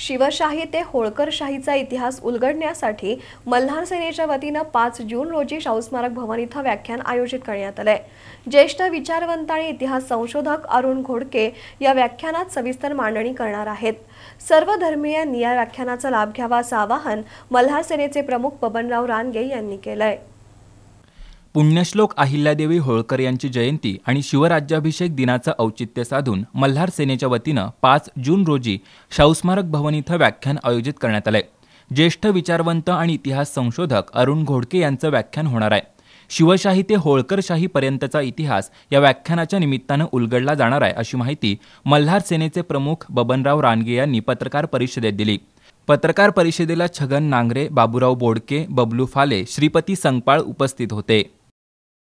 शिवशाही ते होळकरशाहीचा इतिहास उलगडण्यासाठी मल्हार सेनेच्या वतीनं पाच जून रोजी स्मारक भवन इथं व्याख्यान आयोजित करण्यात आलंय ज्येष्ठ विचारवंत आणि इतिहास संशोधक अरुण घोडके या व्याख्यानात सविस्तर मांडणी करणार आहेत सर्व धर्मीयांनी या व्याख्यानाचा लाभ घ्यावा असं आवाहन मल्हार सेनेचे प्रमुख बबनराव रानगे यांनी केलंय पुण्यश्लोक अहिल्यादेवी होळकर यांची जयंती आणि शिवराज्याभिषेक दिनाचं औचित्य साधून मल्हार सेनेच्या वतीनं पाच जून रोजी शाहूस्मारक भवन इथं व्याख्यान आयोजित करण्यात आलंय ज्येष्ठ विचारवंत आणि इतिहास संशोधक अरुण घोडके यांचं व्याख्यान होणार आहे शिवशाही ते होळकरशाहीपर्यंतचा इतिहास या व्याख्यानाच्या निमित्तानं उलगडला जाणार आहे अशी माहिती मल्हार सेनेचे प्रमुख बबनराव रानगे यांनी पत्रकार परिषदेत दिली पत्रकार परिषदेला छगन नांगरे बाबूराव बोडके बबलू फाले श्रीपती संगपाळ उपस्थित होते